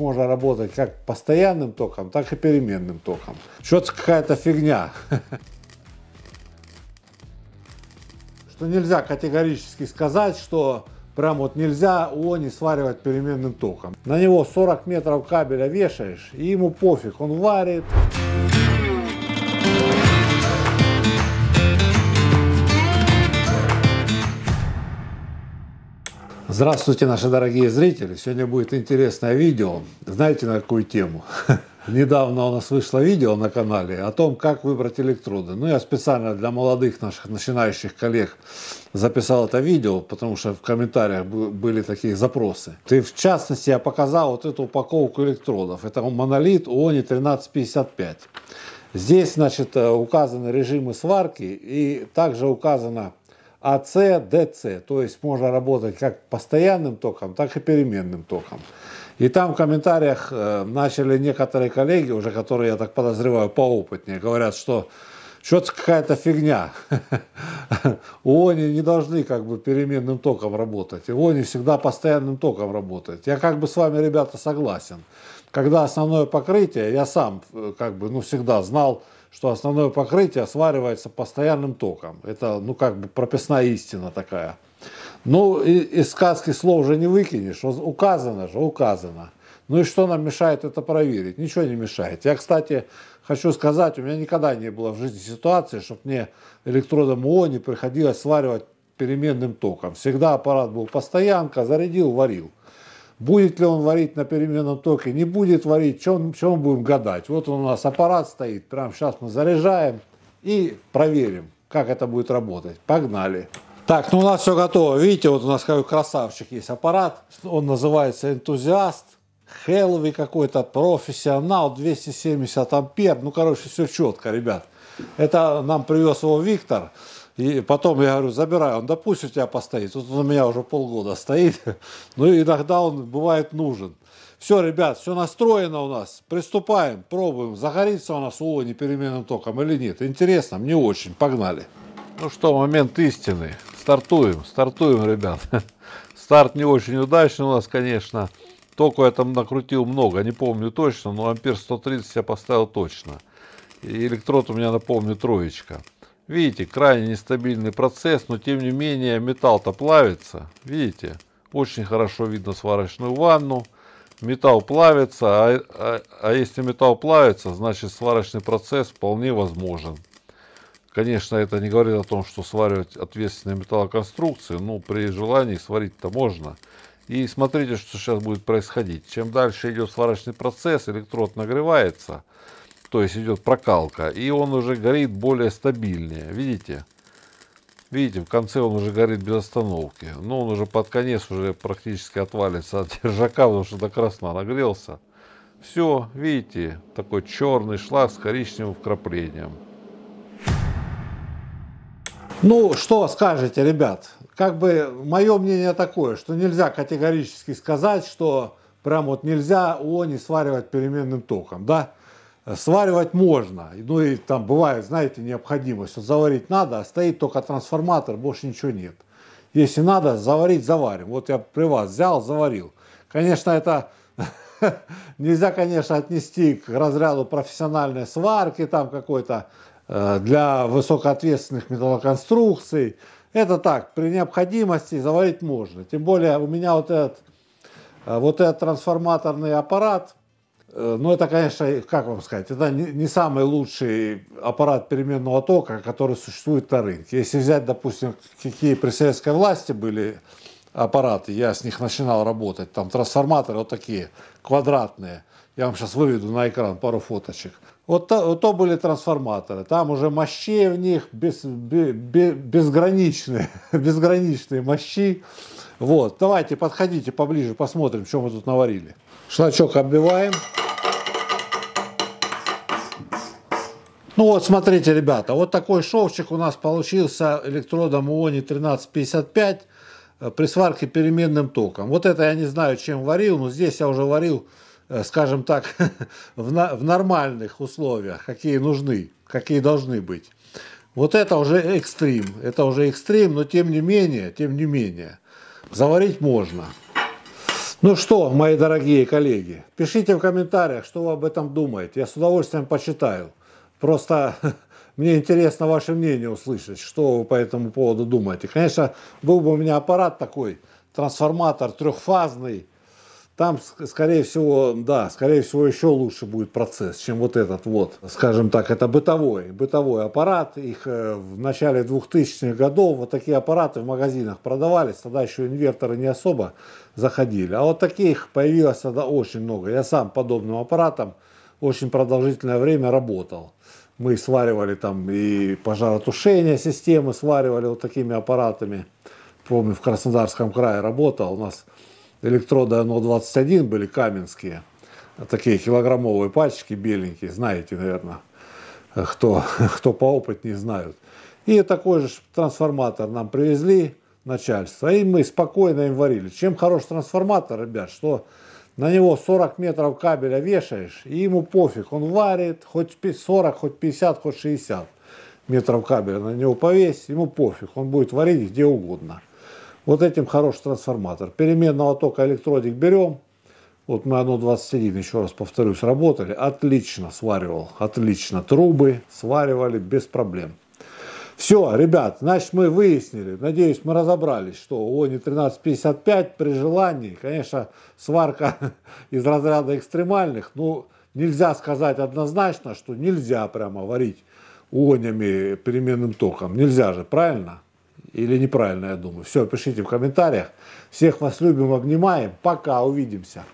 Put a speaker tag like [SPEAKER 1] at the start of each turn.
[SPEAKER 1] Можно работать как постоянным током, так и переменным током. Что-то какая-то фигня. Что нельзя категорически сказать, что прям вот нельзя его не сваривать переменным током. На него 40 метров кабеля вешаешь, и ему пофиг, он варит. Здравствуйте, наши дорогие зрители! Сегодня будет интересное видео. Знаете, на какую тему? Недавно у нас вышло видео на канале о том, как выбрать электроды. Ну, я специально для молодых наших начинающих коллег записал это видео, потому что в комментариях были такие запросы. И в частности, я показал вот эту упаковку электродов. Это монолит ОНИ 1355. Здесь, значит, э, указаны режимы сварки и также указано АС, ДС. То есть можно работать как постоянным током, так и переменным током. И там в комментариях э, начали некоторые коллеги, уже которые, я так подозреваю, поопытнее, говорят, что что-то какая-то фигня. Они не должны как бы переменным током работать. Они всегда постоянным током работают. Я как бы с вами, ребята, согласен когда основное покрытие, я сам э, как бы, ну, всегда знал, что основное покрытие сваривается постоянным током. Это, ну, как бы прописная истина такая. Ну, и, из сказки слов уже не выкинешь, указано же, указано. Ну и что нам мешает это проверить? Ничего не мешает. Я, кстати, хочу сказать, у меня никогда не было в жизни ситуации, чтобы мне электродом ООН не приходилось сваривать переменным током. Всегда аппарат был постоянка, зарядил, варил. Будет ли он варить на переменном токе, не будет варить, Чем он, что он будем гадать. Вот он у нас аппарат стоит, прямо сейчас мы заряжаем и проверим, как это будет работать. Погнали. Так, ну у нас все готово. Видите, вот у нас какой красавчик есть аппарат. Он называется «Энтузиаст». Хелви какой-то, профессионал, 270 ампер. Ну, короче, все четко, ребят. Это нам привез его Виктор. И потом я говорю, забирай, он, да у тебя постоит. Тут он у меня уже полгода стоит. Ну, иногда он бывает нужен. Все, ребят, все настроено у нас. Приступаем, пробуем. Загорится у нас уло непеременным током или нет. Интересно, мне очень. Погнали. Ну что, момент истины. Стартуем, стартуем, ребят. Старт не очень удачный у нас, конечно. Току я там накрутил много, не помню точно, но ампер 130 я поставил точно. И электрод у меня, напомню, троечка. Видите, крайне нестабильный процесс, но тем не менее металл-то плавится. Видите, очень хорошо видно сварочную ванну. Металл плавится, а, а, а если металл плавится, значит сварочный процесс вполне возможен. Конечно, это не говорит о том, что сваривать ответственные металлоконструкции, но ну, при желании сварить-то можно. И смотрите, что сейчас будет происходить. Чем дальше идет сварочный процесс, электрод нагревается – то есть идет прокалка, и он уже горит более стабильнее, видите? Видите, в конце он уже горит без остановки. Но ну, он уже под конец уже практически отвалится от держака, потому что до красна нагрелся. Все, видите, такой черный шлаг с коричневым вкраплением. Ну, что скажете, ребят? Как бы мое мнение такое, что нельзя категорически сказать, что прям вот нельзя ООН не сваривать переменным током, да? Сваривать можно, ну и там бывает, знаете, необходимость. Вот заварить надо, а стоит только трансформатор, больше ничего нет. Если надо, заварить, заварим. Вот я при вас взял, заварил. Конечно, это нельзя, конечно, отнести к разряду профессиональной сварки там какой-то э, для высокоответственных металлоконструкций. Это так, при необходимости заварить можно. Тем более у меня вот этот, э, вот этот трансформаторный аппарат – Э, ну, это, конечно, как вам сказать, это не самый лучший аппарат переменного тока, который существует на рынке. Если взять, допустим, какие при советской власти были аппараты, я с них начинал работать, там трансформаторы вот такие, квадратные. Я вам сейчас выведу на экран пару фоточек. Вот то, вот то были трансформаторы. Там уже мощи в них без, без, безграничные, безграничные мощи. Вот, давайте подходите поближе, посмотрим, что мы тут наварили. Шначок оббиваем. Ну вот, смотрите, ребята, вот такой шовчик у нас получился электродом УОНИ 1355 э, при сварке переменным током. Вот это я не знаю, чем варил, но здесь я уже варил, э, скажем так, в, на, в нормальных условиях, какие нужны, какие должны быть. Вот это уже экстрим, это уже экстрим, но тем не менее, тем не менее, заварить можно. Ну что, мои дорогие коллеги, пишите в комментариях, что вы об этом думаете. Я с удовольствием почитаю. Просто мне интересно ваше мнение услышать, что вы по этому поводу думаете. Конечно, был бы у меня аппарат такой, трансформатор трехфазный, там, скорее всего, да, скорее всего, еще лучше будет процесс, чем вот этот вот, скажем так, это бытовой, бытовой аппарат. Их э, в начале 2000-х годов вот такие аппараты в магазинах продавались, тогда еще инверторы не особо заходили. А вот таких появилось тогда очень много. Я сам подобным аппаратом очень продолжительное время работал мы сваривали там и пожаротушение системы, сваривали вот такими аппаратами. Помню, в Краснодарском крае работал, у нас электроды ОНО-21 были каменские, такие килограммовые пальчики беленькие, знаете, наверное, кто, кто по опыту не знают. И такой же трансформатор нам привезли начальство, и мы спокойно им варили. Чем хорош трансформатор, ребят, что на него 40 метров кабеля вешаешь, и ему пофиг, он варит хоть 40, хоть 50, хоть 60 метров кабеля на него повесь, ему пофиг, он будет варить где угодно. Вот этим хороший трансформатор. Переменного тока электродик берем, вот мы оно 21, еще раз повторюсь, работали, отлично сваривал, отлично, трубы сваривали без проблем. Все, ребят, значит, мы выяснили, надеюсь, мы разобрались, что у ОНИ 1355 при желании, конечно, сварка из разряда экстремальных, но ну, нельзя сказать однозначно, что нельзя прямо варить уонями переменным током. Нельзя же, правильно? Или неправильно, я думаю. Все, пишите в комментариях. Всех вас любим, обнимаем. Пока, увидимся.